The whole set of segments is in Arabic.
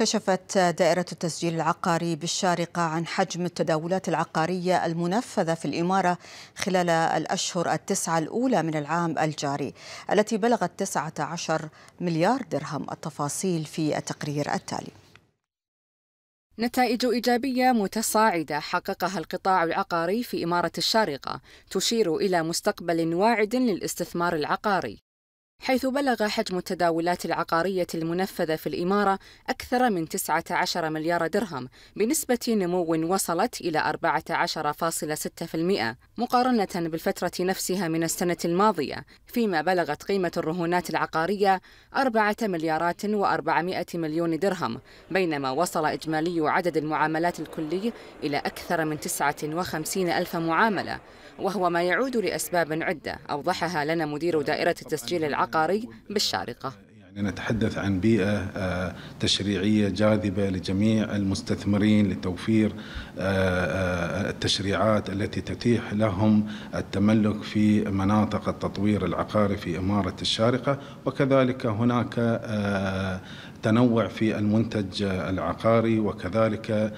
كشفت دائرة التسجيل العقاري بالشارقة عن حجم التداولات العقارية المنفذة في الإمارة خلال الأشهر التسعة الأولى من العام الجاري التي بلغت 19 مليار درهم التفاصيل في التقرير التالي نتائج إيجابية متصاعدة حققها القطاع العقاري في إمارة الشارقة تشير إلى مستقبل واعد للاستثمار العقاري حيث بلغ حجم التداولات العقارية المنفذة في الإمارة أكثر من 19 مليار درهم بنسبة نمو وصلت إلى 14.6% مقارنة بالفترة نفسها من السنة الماضية فيما بلغت قيمة الرهونات العقارية 4 مليارات و400 مليون درهم بينما وصل إجمالي عدد المعاملات الكلي إلى أكثر من 59 ألف معاملة وهو ما يعود لأسباب عدة أوضحها لنا مدير دائرة التسجيل العقاري العقاري بالشارقة يعني نتحدث عن بيئة آه، تشريعية جاذبة لجميع المستثمرين لتوفير آه، آه، التشريعات التي تتيح لهم التملك في مناطق التطوير العقاري في إمارة الشارقة وكذلك هناك تنوع في المنتج العقاري وكذلك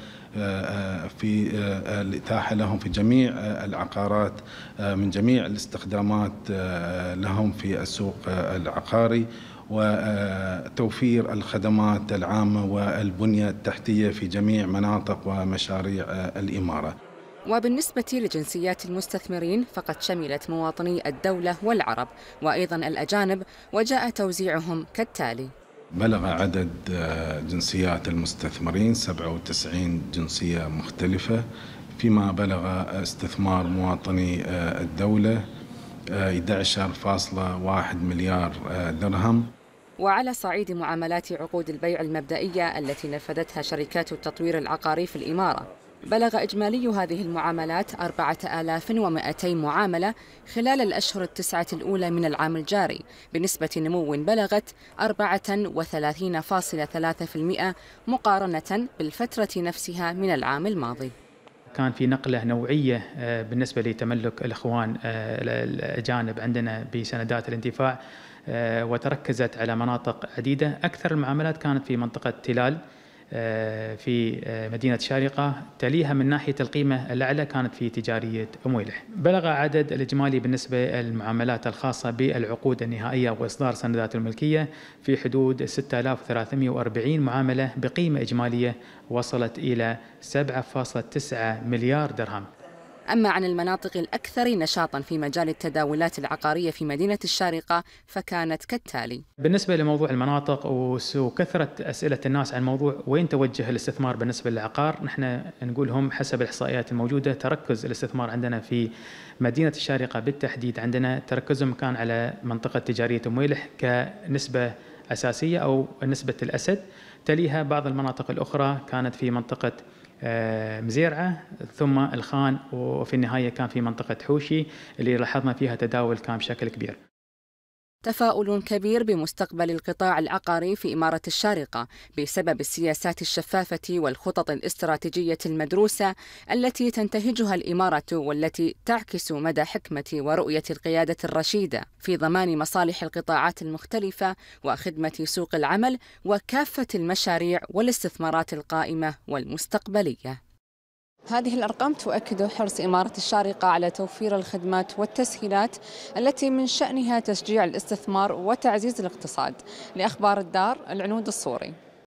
في الإتاحة لهم في جميع العقارات من جميع الاستخدامات لهم في السوق العقاري وتوفير الخدمات العامة والبنية التحتية في جميع مناطق ومشاريع الإمارة وبالنسبة لجنسيات المستثمرين فقد شملت مواطني الدولة والعرب وأيضا الأجانب وجاء توزيعهم كالتالي بلغ عدد آه، جنسيات المستثمرين 97 جنسية مختلفة فيما بلغ استثمار مواطني آه، الدولة 11.1 آه، مليار آه، درهم وعلى صعيد معاملات عقود البيع المبدئية التي نفذتها شركات التطوير العقاري في الإمارة بلغ إجمالي هذه المعاملات 4200 معاملة خلال الأشهر التسعة الأولى من العام الجاري بنسبة نمو بلغت 34.3% مقارنة بالفترة نفسها من العام الماضي كان في نقله نوعيه آه، بالنسبه لتملك الاخوان آه، الاجانب عندنا بسندات الانتفاع آه، وتركزت على مناطق عديده اكثر المعاملات كانت في منطقه تلال آه، في آه، مدينة شارقة تليها من ناحية القيمة الأعلى كانت في تجارية أمويلح بلغ عدد الإجمالي بالنسبة للمعاملات الخاصة بالعقود النهائية وإصدار سندات الملكية في حدود 6340 معاملة بقيمة إجمالية وصلت إلى 7.9 مليار درهم أما عن المناطق الأكثر نشاطا في مجال التداولات العقارية في مدينة الشارقة فكانت كالتالي بالنسبة لموضوع المناطق وكثرة كثرة أسئلة الناس عن موضوع وين توجه الاستثمار بالنسبة للعقار نحن نقولهم حسب الإحصائيات الموجودة تركز الاستثمار عندنا في مدينة الشارقة بالتحديد عندنا تركزهم كان على منطقة تجارية مويلح كنسبة أساسية أو نسبة الأسد تليها بعض المناطق الأخرى كانت في منطقة آه، مزيرعة ثم الخان وفي النهاية كان في منطقة حوشي اللي لاحظنا فيها تداول كان بشكل كبير تفاؤل كبير بمستقبل القطاع العقاري في إمارة الشارقة بسبب السياسات الشفافة والخطط الاستراتيجية المدروسة التي تنتهجها الإمارة والتي تعكس مدى حكمة ورؤية القيادة الرشيدة في ضمان مصالح القطاعات المختلفة وخدمة سوق العمل وكافة المشاريع والاستثمارات القائمة والمستقبلية. هذه الأرقام تؤكد حرص إمارة الشارقة على توفير الخدمات والتسهيلات التي من شأنها تشجيع الاستثمار وتعزيز الاقتصاد لأخبار الدار العنود الصوري